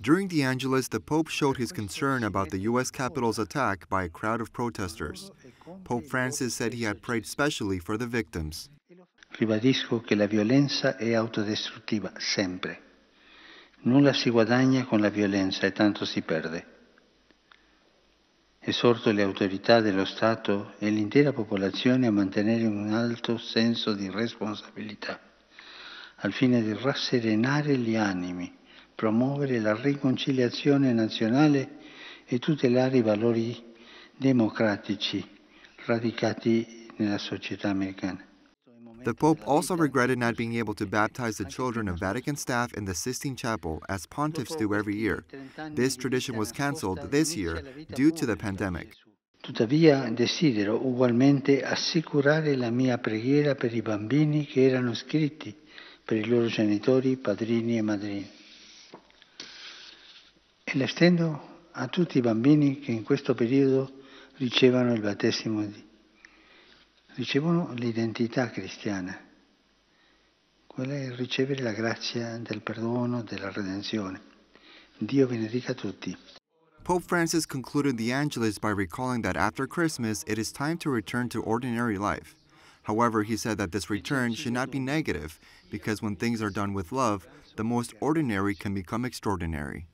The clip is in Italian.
During the Angelus, the Pope showed his concern about the U.S. Capitol's attack by a crowd of protesters. Pope Francis said he had prayed specially for the victims. Ribadisco che la violenza è autodistruttiva sempre. Nulla si guadagna con la violenza e tanto si perde. Esorto le autorità dello Stato e l'intera popolazione a mantenere un alto senso di responsabilità. al fine di rasserenare gli animi, promuovere la riconciliazione nazionale e tutelare i valori democratici radicati nella società americana. The Pope also regretted not being able to baptize the children of Vatican staff in the Sistine Chapel as pontiffs do every year. This tradition was cancelled this year due to the pandemic. Tuttavia desidero ugualmente assicurare la mia preghiera per i bambini che erano iscritti per i loro genitori, padrini e madrini. E le estendo a tutti i bambini che in questo periodo ricevono il battesimo, ricevono l'identità cristiana. Quella è ricevere la grazia del perdono, della redenzione. Dio benedica tutti. Pope Francis concluded the Angelus by recalling that after Christmas it is time to return to ordinary life. However, he said that this return should not be negative, because when things are done with love, the most ordinary can become extraordinary.